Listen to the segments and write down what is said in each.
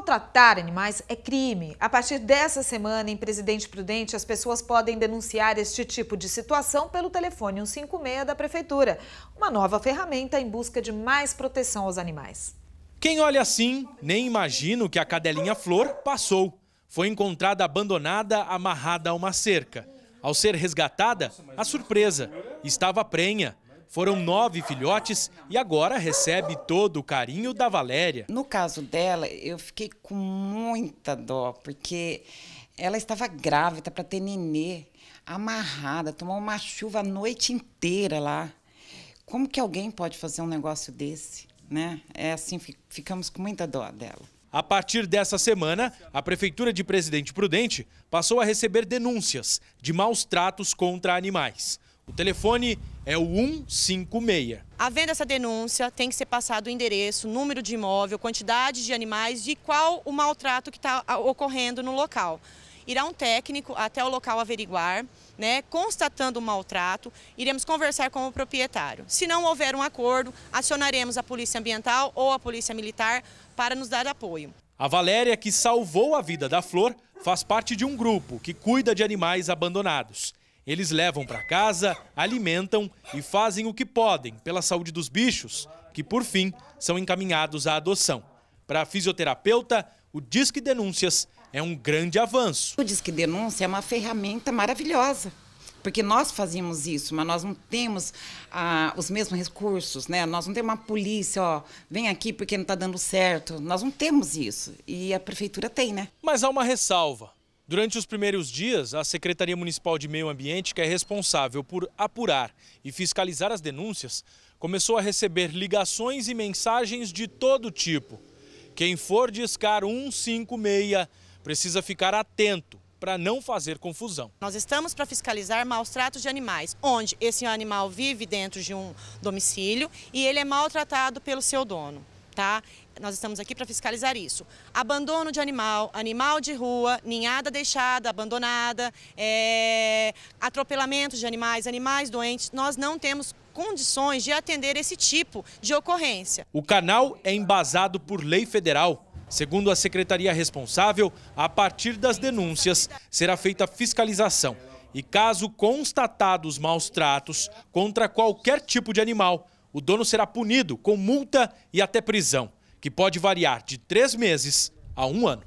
Maltratar animais é crime. A partir dessa semana, em Presidente Prudente, as pessoas podem denunciar este tipo de situação pelo telefone 156 da Prefeitura, uma nova ferramenta em busca de mais proteção aos animais. Quem olha assim, nem imagina o que a cadelinha Flor passou. Foi encontrada abandonada, amarrada a uma cerca. Ao ser resgatada, a surpresa estava prenha foram nove filhotes e agora recebe todo o carinho da Valéria. No caso dela, eu fiquei com muita dó, porque ela estava grávida para ter nenê, amarrada, tomou uma chuva a noite inteira lá. Como que alguém pode fazer um negócio desse? Né? É assim, ficamos com muita dó dela. A partir dessa semana, a Prefeitura de Presidente Prudente passou a receber denúncias de maus tratos contra animais. O telefone é o 156. Havendo essa denúncia, tem que ser passado o endereço, número de imóvel, quantidade de animais e qual o maltrato que está ah, ocorrendo no local. Irá um técnico até o local averiguar, né, constatando o maltrato, iremos conversar com o proprietário. Se não houver um acordo, acionaremos a Polícia Ambiental ou a Polícia Militar para nos dar apoio. A Valéria, que salvou a vida da flor, faz parte de um grupo que cuida de animais abandonados. Eles levam para casa, alimentam e fazem o que podem pela saúde dos bichos, que por fim são encaminhados à adoção. Para a fisioterapeuta, o Disque Denúncias é um grande avanço. O Disque Denúncia é uma ferramenta maravilhosa porque nós fazíamos isso, mas nós não temos ah, os mesmos recursos, né? Nós não temos uma polícia, ó, vem aqui porque não está dando certo. Nós não temos isso. E a prefeitura tem, né? Mas há uma ressalva. Durante os primeiros dias, a Secretaria Municipal de Meio Ambiente, que é responsável por apurar e fiscalizar as denúncias, começou a receber ligações e mensagens de todo tipo. Quem for discar 156 precisa ficar atento para não fazer confusão. Nós estamos para fiscalizar maus tratos de animais, onde esse animal vive dentro de um domicílio e ele é maltratado pelo seu dono tá? Nós estamos aqui para fiscalizar isso. Abandono de animal, animal de rua, ninhada deixada, abandonada, é... atropelamentos de animais, animais doentes. Nós não temos condições de atender esse tipo de ocorrência. O canal é embasado por lei federal. Segundo a secretaria responsável, a partir das denúncias será feita fiscalização. E caso constatados maus tratos contra qualquer tipo de animal, o dono será punido com multa e até prisão, que pode variar de três meses a um ano.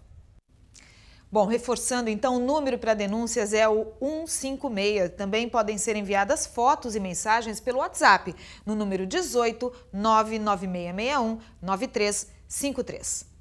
Bom, reforçando então, o número para denúncias é o 156. Também podem ser enviadas fotos e mensagens pelo WhatsApp no número 18 99661 9353.